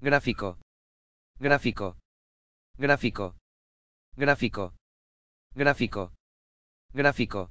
Gráfico. Gráfico. Gráfico. Gráfico. Gráfico. Gráfico.